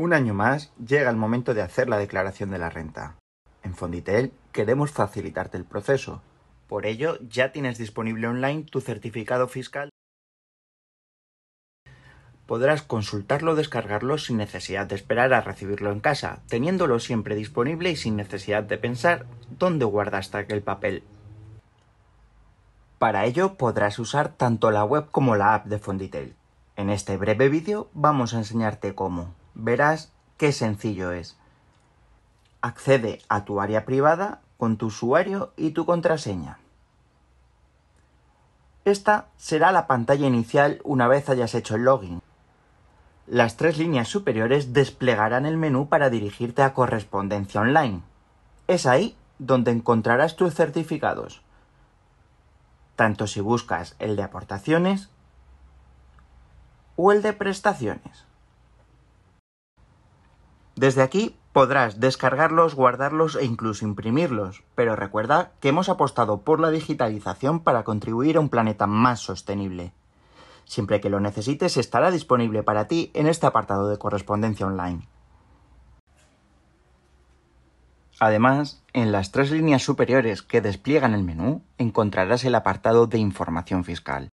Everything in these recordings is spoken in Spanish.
Un año más llega el momento de hacer la declaración de la renta. En Fonditel queremos facilitarte el proceso. Por ello, ya tienes disponible online tu certificado fiscal. Podrás consultarlo o descargarlo sin necesidad de esperar a recibirlo en casa, teniéndolo siempre disponible y sin necesidad de pensar dónde guardaste aquel papel. Para ello podrás usar tanto la web como la app de Fonditel. En este breve vídeo vamos a enseñarte cómo verás qué sencillo es. Accede a tu área privada con tu usuario y tu contraseña. Esta será la pantalla inicial una vez hayas hecho el login. Las tres líneas superiores desplegarán el menú para dirigirte a correspondencia online. Es ahí donde encontrarás tus certificados, tanto si buscas el de aportaciones o el de prestaciones. Desde aquí podrás descargarlos, guardarlos e incluso imprimirlos, pero recuerda que hemos apostado por la digitalización para contribuir a un planeta más sostenible. Siempre que lo necesites estará disponible para ti en este apartado de correspondencia online. Además, en las tres líneas superiores que despliegan el menú encontrarás el apartado de información fiscal.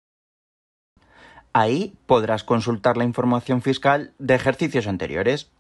Ahí podrás consultar la información fiscal de ejercicios anteriores